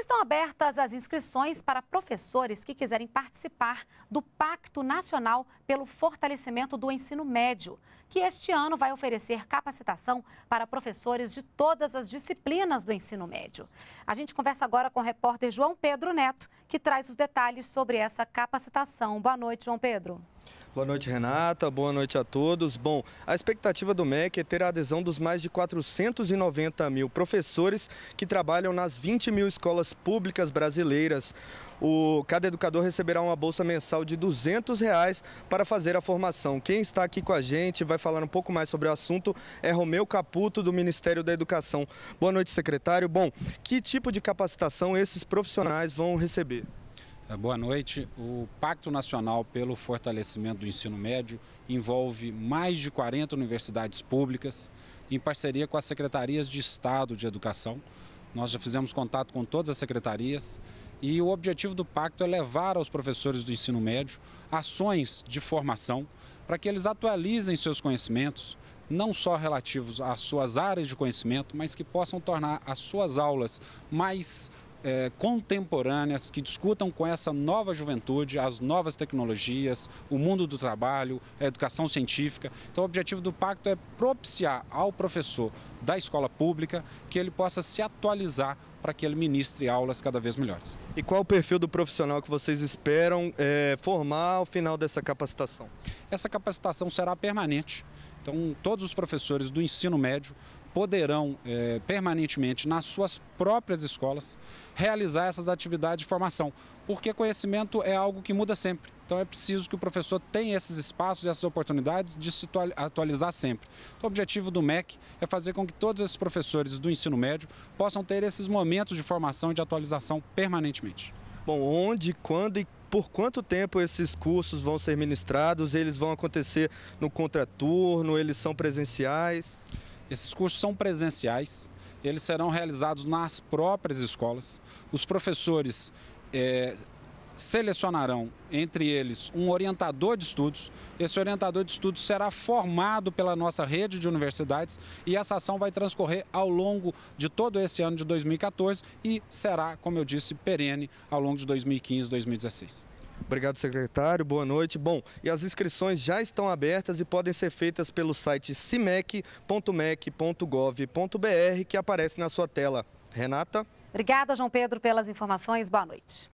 Estão abertas as inscrições para professores que quiserem participar do Pacto Nacional pelo Fortalecimento do Ensino Médio, que este ano vai oferecer capacitação para professores de todas as disciplinas do ensino médio. A gente conversa agora com o repórter João Pedro Neto, que traz os detalhes sobre essa capacitação. Boa noite, João Pedro. Boa noite, Renata. Boa noite a todos. Bom, a expectativa do MEC é ter a adesão dos mais de 490 mil professores que trabalham nas 20 mil escolas públicas brasileiras. O, cada educador receberá uma bolsa mensal de R$ 200 reais para fazer a formação. Quem está aqui com a gente vai falar um pouco mais sobre o assunto é Romeu Caputo, do Ministério da Educação. Boa noite, secretário. Bom, que tipo de capacitação esses profissionais vão receber? É, boa noite. O Pacto Nacional pelo Fortalecimento do Ensino Médio envolve mais de 40 universidades públicas, em parceria com as secretarias de Estado de Educação. Nós já fizemos contato com todas as secretarias e o objetivo do pacto é levar aos professores do ensino médio ações de formação para que eles atualizem seus conhecimentos, não só relativos às suas áreas de conhecimento, mas que possam tornar as suas aulas mais é, contemporâneas que discutam com essa nova juventude as novas tecnologias, o mundo do trabalho, a educação científica. Então, o objetivo do pacto é propiciar ao professor da escola pública que ele possa se atualizar para que ele ministre aulas cada vez melhores. E qual o perfil do profissional que vocês esperam é, formar ao final dessa capacitação? Essa capacitação será permanente. Então, todos os professores do ensino médio poderão é, permanentemente, nas suas próprias escolas, realizar essas atividades de formação, porque conhecimento é algo que muda sempre. Então é preciso que o professor tenha esses espaços, e essas oportunidades de se atualizar sempre. Então, o objetivo do MEC é fazer com que todos esses professores do ensino médio possam ter esses momentos de formação e de atualização permanentemente. Bom, onde, quando e por quanto tempo esses cursos vão ser ministrados? Eles vão acontecer no contraturno? Eles são presenciais? Esses cursos são presenciais, eles serão realizados nas próprias escolas. Os professores. É selecionarão entre eles um orientador de estudos. Esse orientador de estudos será formado pela nossa rede de universidades e essa ação vai transcorrer ao longo de todo esse ano de 2014 e será, como eu disse, perene ao longo de 2015 e 2016. Obrigado, secretário. Boa noite. Bom, e as inscrições já estão abertas e podem ser feitas pelo site cimec.mec.gov.br que aparece na sua tela. Renata? Obrigada, João Pedro, pelas informações. Boa noite.